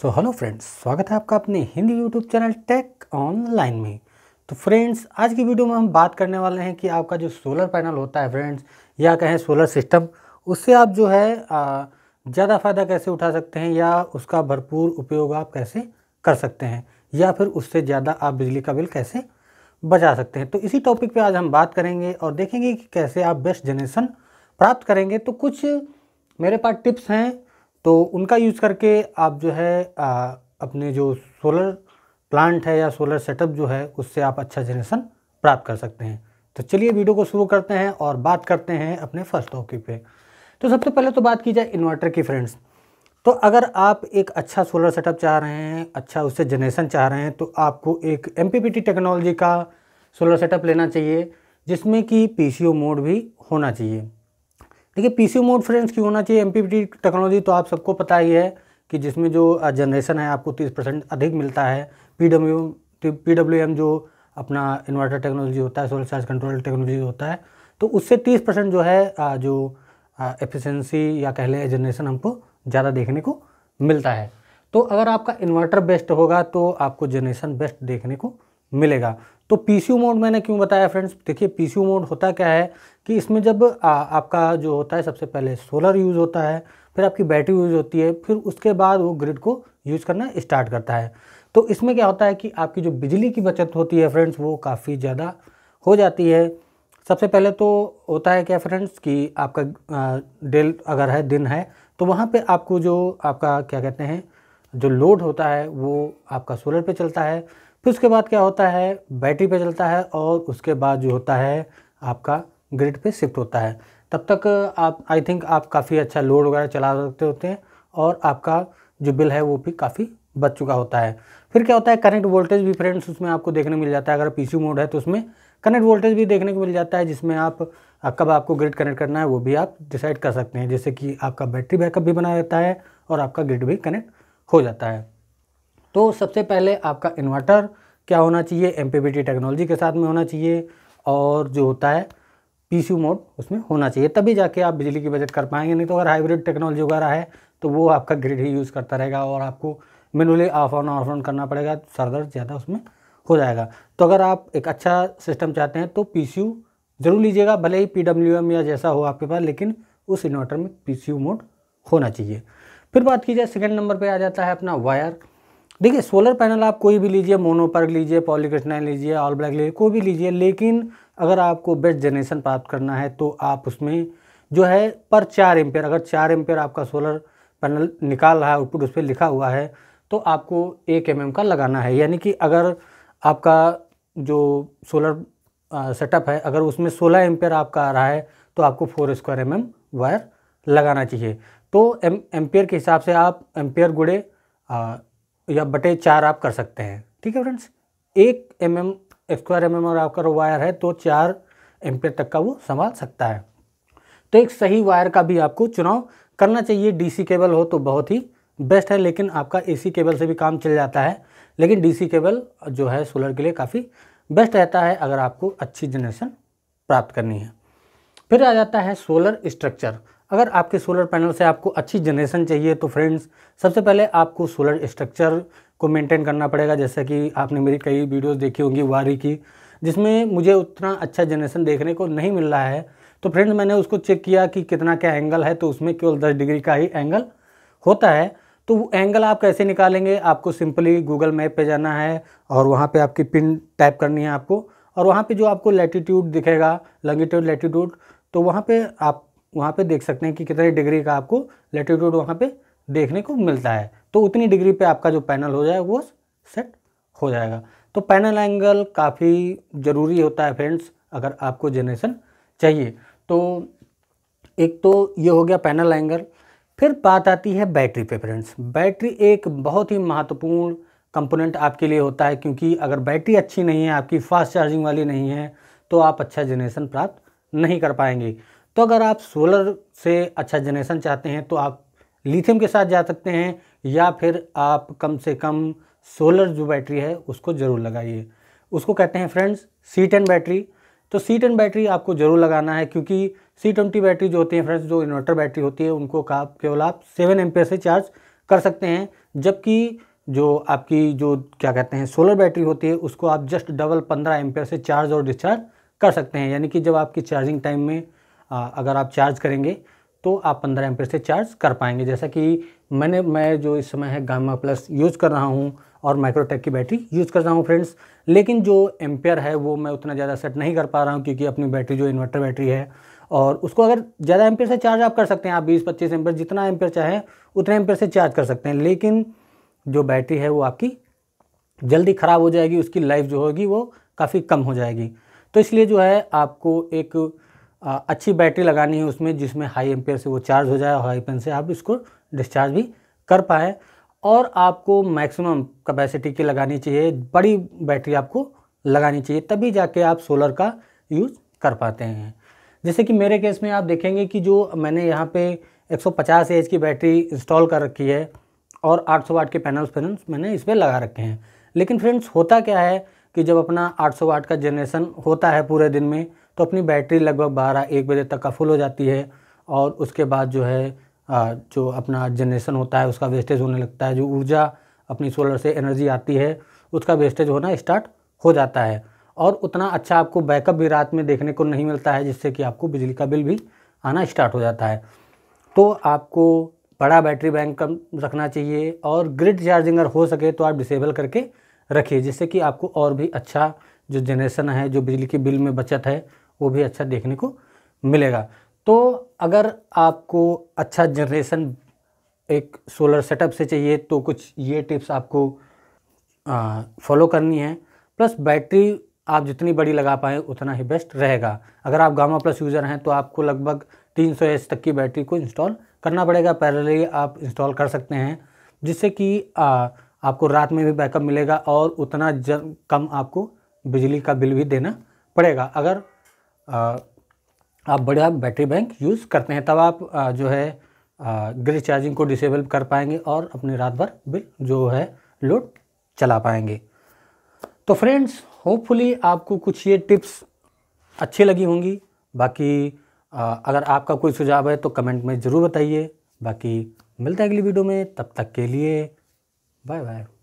so hello friends स्वागत है आपका अपने Hindi YouTube channel tech online में तो फ्रेंड्स आज की वीडियो में हम बात करने वाले हैं कि आपका जो सोलर पैनल होता है फ्रेंड्स या कहें सोलर सिस्टम उससे आप जो है ज़्यादा फ़ायदा कैसे उठा सकते हैं या उसका भरपूर उपयोग आप कैसे कर सकते हैं या फिर उससे ज़्यादा आप बिजली का बिल कैसे बचा सकते हैं तो इसी टॉपिक पर आज हम बात करेंगे और देखेंगे कि कैसे आप बेस्ट जनरेशन प्राप्त करेंगे तो कुछ मेरे पास टिप्स हैं तो उनका यूज़ करके आप जो है आ, अपने जो सोलर प्लांट है या सोलर सेटअप जो है उससे आप अच्छा जनरेशन प्राप्त कर सकते हैं तो चलिए वीडियो को शुरू करते हैं और बात करते हैं अपने फर्स्ट टॉपिक पे तो सबसे पहले तो बात की जाए इन्वर्टर की फ्रेंड्स तो अगर आप एक अच्छा सोलर सेटअप चाह रहे हैं अच्छा उससे जनरेशन चाह रहे हैं तो आपको एक एम टेक्नोलॉजी का सोलर सेटअप लेना चाहिए जिसमें कि पी मोड भी होना चाहिए देखिए पीसीओ मोड फ्रेंड्स क्यों होना चाहिए एमपीपीटी टेक्नोलॉजी तो आप सबको पता ही है कि जिसमें जो जनरेशन है आपको तीस परसेंट अधिक मिलता है P W P W M जो अपना इन्वर्टर टेक्नोलॉजी होता है सोलर चार्ज कंट्रोल टेक्नोलॉजी होता है तो उससे तीस परसेंट जो है जो एफिशेंसी या कह लें जनरेशन हमको ज़्यादा देखने को मिलता है तो अगर आपका इन्वर्टर बेस्ट होगा तो आपको जनरेशन बेस्ट देखने को मिलेगा तो पी मोड मैंने क्यों बताया फ्रेंड्स देखिए पी मोड होता क्या है कि इसमें जब आ, आपका जो होता है सबसे पहले सोलर यूज़ होता है फिर आपकी बैटरी यूज़ होती है फिर उसके बाद वो ग्रिड को यूज़ करना स्टार्ट करता है तो इसमें क्या होता है कि आपकी जो बिजली की बचत होती है फ्रेंड्स वो काफ़ी ज़्यादा हो जाती है सबसे पहले तो होता है क्या फ्रेंड्स कि आपका डेल अगर है दिन है तो वहाँ पर आपको जो आपका क्या कहते हैं जो लोड होता है वो आपका सोलर पर चलता है फिर उसके बाद क्या होता है बैटरी पे चलता है और उसके बाद जो होता है आपका ग्रिड पे शिफ्ट होता है तब तक आप आई थिंक आप काफ़ी अच्छा लोड वगैरह चला सकते होते हैं और आपका जो बिल है वो भी काफ़ी बच चुका होता है फिर क्या होता है कनेक्ट वोल्टेज भी फ्रेंड्स उसमें आपको देखने मिल जाता है अगर पी मोड है तो उसमें कनेक्ट वोल्टेज भी देखने को मिल जाता है जिसमें आप कब आपको ग्रिड कनेक्ट करना है वो भी आप डिसाइड कर सकते हैं जैसे कि आपका बैटरी बैकअप भी बना रहता है और आपका ग्रिड भी कनेक्ट हो जाता है तो सबसे पहले आपका इन्वर्टर क्या होना चाहिए एम टेक्नोलॉजी के साथ में होना चाहिए और जो होता है पी मोड उसमें होना चाहिए तभी जाके आप बिजली की बचत कर पाएंगे नहीं तो अगर हाइब्रिड टेक्नोलॉजी वगैरह है तो वो आपका ग्रिड ही यूज़ करता रहेगा और आपको manually off on off on करना पड़ेगा सर दर्द ज़्यादा उसमें हो जाएगा तो अगर आप एक अच्छा सिस्टम चाहते हैं तो पी ज़रूर लीजिएगा भले ही पी या जैसा हो आपके पास लेकिन उस इन्वर्टर में पी मोड होना चाहिए फिर बात की जाए सेकेंड नंबर पर आ जाता है अपना वायर देखिए सोलर पैनल आप कोई भी लीजिए मोनोपर्क लीजिए पॉलीक्रिस्टाइन लीजिए ऑल ब्लैक लीजिए कोई भी लीजिए लेकिन अगर आपको बेस्ट जनरेशन प्राप्त करना है तो आप उसमें जो है पर चार एम्पेयर अगर चार एम्पेयर आपका सोलर पैनल निकाल रहा है आउटपुट उस पर लिखा हुआ है तो आपको एक एम mm का लगाना है यानी कि अगर आपका जो सोलर सेटअप है अगर उसमें सोलह एम्पेयर आपका आ रहा है तो आपको फोर स्क्वायर एम वायर लगाना चाहिए तो एम एम्पेयर के हिसाब से आप एम्पेयर गुड़े या बटे चार आप कर सकते हैं ठीक है फ्रेंड्स एक M M square M M और आपका वायर है तो चार एम्पियर तक का वो संभाल सकता है तो एक सही वायर का भी आपको चुनाव करना चाहिए डीसी केबल हो तो बहुत ही बेस्ट है लेकिन आपका एसी केबल से भी काम चल जाता है लेकिन डीसी केबल जो है सोलर के लिए काफ़ी बेस्ट रहता है अगर आपको अच्छी जनरेशन प्राप्त करनी है फिर आ जाता है सोलर स्ट्रक्चर अगर आपके सोलर पैनल से आपको अच्छी जनरेशन चाहिए तो फ्रेंड्स सबसे पहले आपको सोलर स्ट्रक्चर को मेंटेन करना पड़ेगा जैसा कि आपने मेरी कई वीडियोस देखी होंगी वारी की जिसमें मुझे उतना अच्छा जनरेशन देखने को नहीं मिल रहा है तो फ्रेंड्स मैंने उसको चेक किया कि कितना क्या एंगल है तो उसमें केवल दस डिग्री का ही एंगल होता है तो वो एंगल आप कैसे निकालेंगे आपको सिंपली गूगल मैप पर जाना है और वहाँ पर आपकी पिन टाइप करनी है आपको और वहाँ पर जो आपको लेटीट्यूड दिखेगा लॉन्गिट्यूड लेटीट्यूड तो वहाँ पे आप वहाँ पे देख सकते हैं कि कितने डिग्री का आपको लेटीट्यूड वहाँ पे देखने को मिलता है तो उतनी डिग्री पे आपका जो पैनल हो जाएगा वो सेट हो जाएगा तो पैनल एंगल काफ़ी ज़रूरी होता है फ्रेंड्स अगर आपको जनरेशन चाहिए तो एक तो ये हो गया पैनल एंगल फिर बात आती है बैटरी पे फ्रेंड्स बैटरी एक बहुत ही महत्वपूर्ण कंपोनेंट आपके लिए होता है क्योंकि अगर बैटरी अच्छी नहीं है आपकी फास्ट चार्जिंग वाली नहीं है तो आप अच्छा जनरेशन प्राप्त नहीं कर पाएंगे तो अगर आप सोलर से अच्छा जनरेशन चाहते हैं तो आप लिथियम के साथ जा सकते हैं या फिर आप कम से कम सोलर जो बैटरी है उसको ज़रूर लगाइए उसको कहते हैं फ्रेंड्स सी टेन बैटरी तो सी टेन बैटरी आपको ज़रूर लगाना है क्योंकि सी ट्वेंटी बैटरी जो होती है फ्रेंड्स जो इन्वर्टर बैटरी होती है उनको का केवल आप सेवन एम से चार्ज कर सकते हैं जबकि जो आपकी जो क्या कहते हैं सोलर बैटरी होती है उसको आप जस्ट डबल पंद्रह एम से चार्ज और डिस्चार्ज कर सकते हैं यानी कि जब आपकी चार्जिंग टाइम में अगर आप चार्ज करेंगे तो आप 15 एम्पेयर से चार्ज कर पाएंगे जैसा कि मैंने मैं जो इस समय है गामा प्लस यूज़ कर रहा हूँ और माइक्रोटेक की बैटरी यूज़ कर रहा हूँ फ्रेंड्स लेकिन जो एम्पेयर है वो मैं उतना ज़्यादा सेट नहीं कर पा रहा हूँ क्योंकि अपनी बैटरी जो इन्वर्टर बैटरी है और उसको अगर ज़्यादा एम्पेयर से चार्ज आप कर सकते हैं आप बीस पच्चीस एम्पेयर जितना एम्पेयर चाहें उतने एम्पेयर से चार्ज कर सकते हैं लेकिन जो बैटरी है वो आपकी जल्दी ख़राब हो जाएगी उसकी लाइफ जो होगी वो काफ़ी कम हो जाएगी तो इसलिए जो है आपको एक अच्छी बैटरी लगानी है उसमें जिसमें हाई एम्पेयर से वो चार्ज हो जाए और हाई पेन से आप इसको डिस्चार्ज भी कर पाए और आपको मैक्सिमम कैपेसिटी की लगानी चाहिए बड़ी बैटरी आपको लगानी चाहिए तभी जाके आप सोलर का यूज़ कर पाते हैं जैसे कि मेरे केस में आप देखेंगे कि जो मैंने यहाँ पे 150 एच की बैटरी इंस्टॉल कर रखी है और 800 वाट के पैनल्स पैनल्स मैंने इस पर लगा रखे हैं लेकिन फ्रेंड्स होता क्या है कि जब अपना 800 वाट का जनरेशन होता है पूरे दिन में तो अपनी बैटरी लगभग बारह एक बजे तक का फुल हो जाती है और उसके बाद जो है जो अपना जनरेशन होता है उसका वेस्टेज होने लगता है जो ऊर्जा अपनी सोलर से एनर्जी आती है उसका वेस्टेज होना स्टार्ट हो जाता है और उतना अच्छा आपको बैकअप भी रात में देखने को नहीं मिलता है जिससे कि आपको बिजली का बिल भी आना स्टार्ट हो जाता है तो आपको बड़ा बैटरी बैंक कम रखना चाहिए और ग्रिड चार्जिंग अगर हो सके तो आप डिसेबल करके रखिए जिससे कि आपको और भी अच्छा जो जनरेशन है जो बिजली के बिल में बचत है वो भी अच्छा देखने को मिलेगा तो अगर आपको अच्छा जनरेशन एक सोलर सेटअप से चाहिए तो कुछ ये टिप्स आपको फॉलो करनी है प्लस बैटरी आप जितनी बड़ी लगा पाएँ उतना ही बेस्ट रहेगा अगर आप गामा प्लस यूज़र हैं तो आपको लगभग 300 सौ तक की बैटरी को इंस्टॉल करना पड़ेगा पैरल आप इंस्टॉल कर सकते हैं जिससे कि आपको रात में भी बैकअप मिलेगा और उतना कम आपको बिजली का बिल भी देना पड़ेगा अगर आप बड़ा बैटरी बैंक यूज़ करते हैं तब आप जो है ग्रिड चार्जिंग को डिसेबल कर पाएंगे और अपनी रात भर बिल जो है लोड चला पाएंगे तो फ्रेंड्स होपफुली आपको कुछ ये टिप्स अच्छी लगी होंगी बाकी अगर आपका कोई सुझाव है तो कमेंट में ज़रूर बताइए बाकी मिलते हैं अगली वीडियो में तब तक के लिए बाय बाय